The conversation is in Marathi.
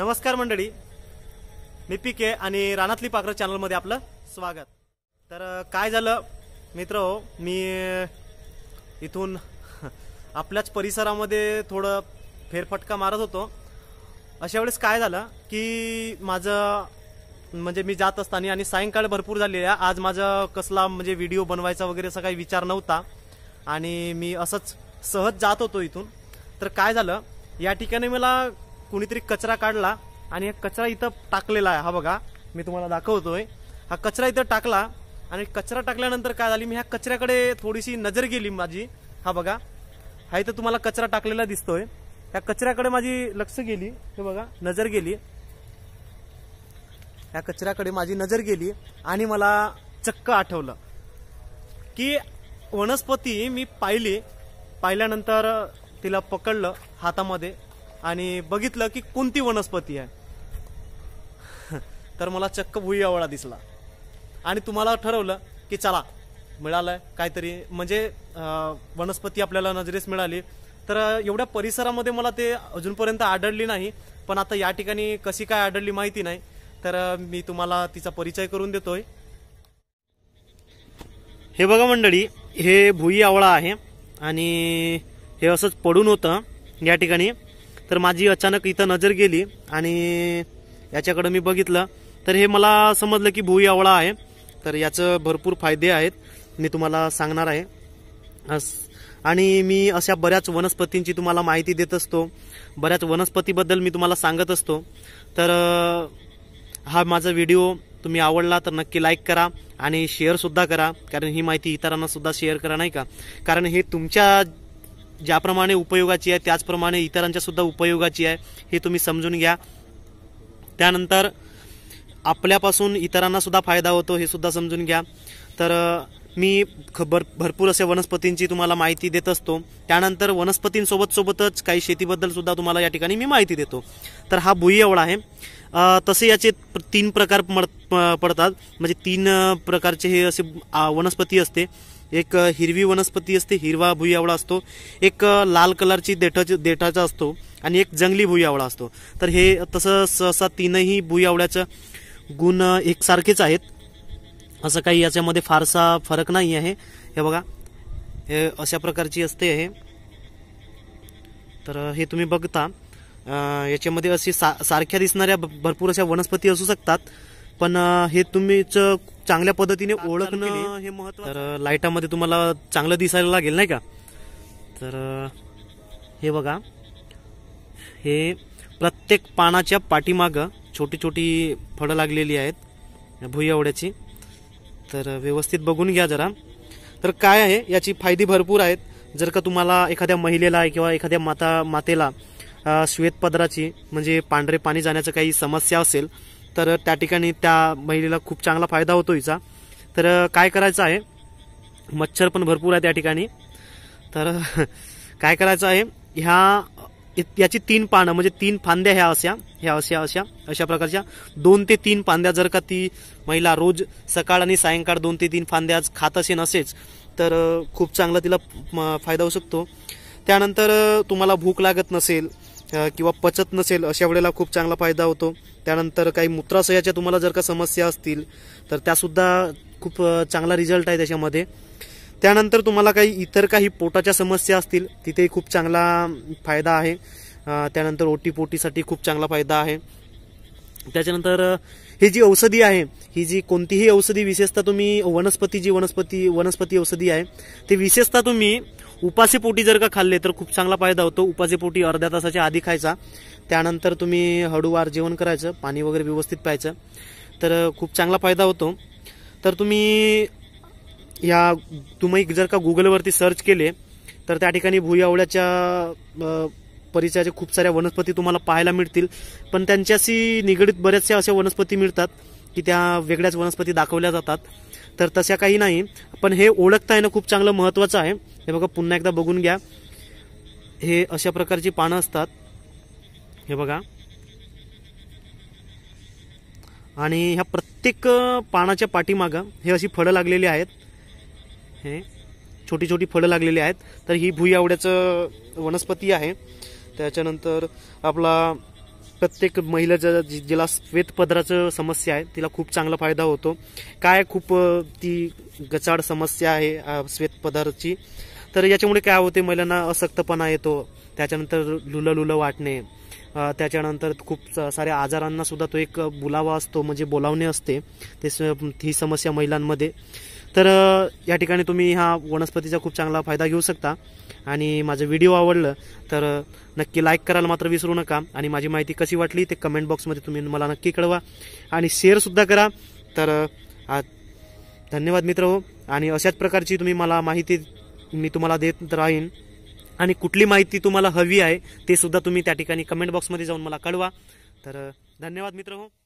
नमस्कार मंडळी मी के आणि रानातली पाखरं चॅनलमध्ये आपलं स्वागत तर काय झालं मित्र हो, मी इथून आपल्याच परिसरामध्ये थोडं फेरफटका मारत होतो अशा वेळेस काय झालं की माझं म्हणजे मी जात असताना आणि सायंकाळ भरपूर आहे आज माझं कसला म्हणजे व्हिडिओ बनवायचा वगैरे असा काही विचार नव्हता आणि मी असंच सहज जात होतो इथून तर काय झालं या ठिकाणी मला कुणीतरी कचरा काढला आणि हा कचरा इथं टाकलेला आहे हा बघा मी तुम्हाला दाखवतोय हा कचरा इथं टाकला आणि कचरा टाकल्यानंतर काय झाली मी ह्या कचऱ्याकडे थोडीशी नजर गेली माझी हा बघा हा इथं तुम्हाला कचरा टाकलेला दिसतोय ह्या कचऱ्याकडे माझी लक्ष गेली हे बघा नजर गेली ह्या कचऱ्याकडे माझी नजर गेली आणि मला चक्क आठवलं की वनस्पती मी पाहिली पाहिल्यानंतर तिला पकडलं हातामध्ये आणि बघितलं की कोणती वनस्पती आहे तर मला चक्क भुई आवळा दिसला आणि तुम्हाला ठरवलं की चला मिळालं काहीतरी म्हणजे वनस्पती आपल्याला नजरेस मिळाली तर एवढ्या परिसरामध्ये मला ते अजूनपर्यंत आढळली नाही पण आता या ठिकाणी कशी काय आढळली माहिती नाही तर मी तुम्हाला तिचा परिचय करून देतोय हे बघा मंडळी हे भुई आवळा आहे आणि हे असंच पडून होतं या ठिकाणी तर माझी अचानक इथं नजर गेली आणि याच्याकडं मी बघितलं तर हे मला समजलं की भुई आवळा आहे तर याचं भरपूर फायदे आहेत मी तुम्हाला सांगणार आहे आणि मी अशा बऱ्याच वनस्पतींची तुम्हाला माहिती देत असतो बऱ्याच वनस्पतीबद्दल मी तुम्हाला सांगत असतो तर हा माझा व्हिडिओ तुम्ही आवडला तर नक्की लाईक करा आणि शेअरसुद्धा करा कारण ही माहिती इतरांनासुद्धा शेअर करा नाही का कारण हे तुमच्या ज्याप्रमाणे उपयोगाची आहे त्याचप्रमाणे इतरांच्या सुद्धा उपयोगाची आहे हे तुम्ही समजून घ्या त्यानंतर आपल्यापासून इतरांना सुद्धा फायदा होतो हे सुद्धा समजून घ्या तर मी खबर भरपूर असे वनस्पतींची तुम्हाला माहिती देत असतो त्यानंतर वनस्पतींसोबत सोबतच काही शेतीबद्दल सुद्धा तुम्हाला या ठिकाणी मी माहिती देतो तर हा भुई एवढा आहे तसे याचे तीन प्रकार पडतात म्हणजे तीन प्रकारचे हे असे वनस्पती असते एक हिरवी वनस्पती असते हिरवा भुईआवळा असतो एक लाल कलरची देठाची देठाचा असतो आणि एक जंगली आवळा असतो तर हे तसं सहसा तीनही आवळ्याचं गुण एकसारखेच आहेत असं काही याच्यामध्ये फारसा फरक नाही आहे हे बघा हे अशा प्रकारची असते हे तर हे तुम्ही बघता याच्यामध्ये अशी सा सारख्या दिसणाऱ्या भरपूर अशा वनस्पती असू शकतात पण हे तुम्हीच चांगल्या पद्धतीने ओळखणं हे महत्व तर लाईटामध्ये तुम्हाला चांगलं दिसायला लागेल नाही का तर हे बघा हे प्रत्येक पानाच्या पाठीमागं छोटी छोटी फळं लागलेली आहेत आवड्याची तर व्यवस्थित बघून घ्या जरा तर काय आहे याची फायदे भरपूर आहेत जर का तुम्हाला एखाद्या महिलेला किंवा एखाद्या माता मातेला श्वेतपदराची म्हणजे पांढरे पाणी जाण्याचं काही समस्या असेल तर त्या ठिकाणी त्या महिलेला खूप चांगला फायदा होतो हिचा तर काय करायचं आहे मच्छर पण भरपूर आहे त्या ठिकाणी तर काय करायचं आहे ह्या याची तीन पानं म्हणजे तीन फांद्या ह्या अशा ह्या अशा अशा अशा प्रकारच्या दोन ते तीन फांद्या जर का ती महिला रोज सकाळ आणि सायंकाळ दोन ते तीन फांद्या खात असे नसेच तर खूप चांगला तिला फायदा होऊ शकतो त्यानंतर तुम्हाला भूक लागत नसेल किंवा पचत नसेल अशा वेळेला खूप चांगला फायदा होतो त्यानंतर काही मूत्राशयाच्या तुम्हाला जर का समस्या असतील तर त्यासुद्धा खूप चांगला रिझल्ट आहे त्याच्यामध्ये त्यानंतर तुम्हाला काही इतर काही पोटाच्या समस्या असतील तिथेही खूप चांगला फायदा आहे त्यानंतर ओटीपोटीसाठी खूप चांगला फायदा आहे त्याच्यानंतर ही जी औषधी आहे ही जी कोणतीही औषधी विशेषतः तुम्ही वनस्पती जी वनस्पती वनस्पती औषधी आहे ते विशेषतः तुम्ही उपासेपोटी जर का खाल्ले तर खूप चांगला फायदा होतो उपासेपोटी अर्ध्या तासाच्या आधी खायचा त्यानंतर तुम्ही हळूवार जेवण करायचं पाणी वगैरे व्यवस्थित प्यायचं तर खूप चांगला फायदा होतो तर तुम्ही या तुम्ही जर का गुगलवरती सर्च केले तर त्या ठिकाणी भुयावळ्याच्या परिचयाच्या खूप साऱ्या वनस्पती तुम्हाला पाहायला मिळतील पण त्यांच्याशी निगडीत बऱ्याचशा अशा वनस्पती मिळतात की त्या वेगळ्याच वनस्पती दाखवल्या जातात तर तशा काही नाही पण हे ओळखता येणं खूप चांगलं महत्त्वाचं आहे हे बघा पुन्हा एकदा बघून घ्या हे अशा प्रकारची पानं असतात हे बघा आणि ह्या प्रत्येक पानाच्या पाठीमागं हे अशी फळं लागलेली आहेत हे छोटी छोटी फळं लागलेली आहेत तर ही भुई आवड्याचं वनस्पती आहे त्याच्यानंतर आपला प्रत्येक महिला जिला श्वेत पदराचं समस्या आहे तिला खूप चांगला फायदा होतो काय खूप ती गचाड समस्या आहे श्वेत तर याच्यामुळे काय होते महिलांना असक्तपणा येतो त्याच्यानंतर लुलं लुलं वाटणे त्याच्यानंतर खूप साऱ्या आजारांना सुद्धा तो एक बुलावा असतो म्हणजे बोलावणे असते ते ही समस्या महिलांमध्ये तर या ठिकाणी तुम्ही हा वनस्पतीचा खूप चांगला फायदा घेऊ शकता आणि माझं व्हिडिओ आवडलं तर नक्की लाईक करायला मात्र विसरू नका आणि माझी माहिती कशी वाटली ते कमेंट बॉक्समध्ये तुम्ही मला नक्की कळवा आणि शेअरसुद्धा करा तर धन्यवाद मित्र हो आणि अशाच प्रकारची तुम्ही मला माहिती मी तुम्हाला देत राहीन आणि कुठली माहिती तुम्हाला हवी आहे ते सुद्धा तुम्ही त्या ठिकाणी कमेंट बॉक्समध्ये जाऊन मला कळवा तर धन्यवाद मित्र हो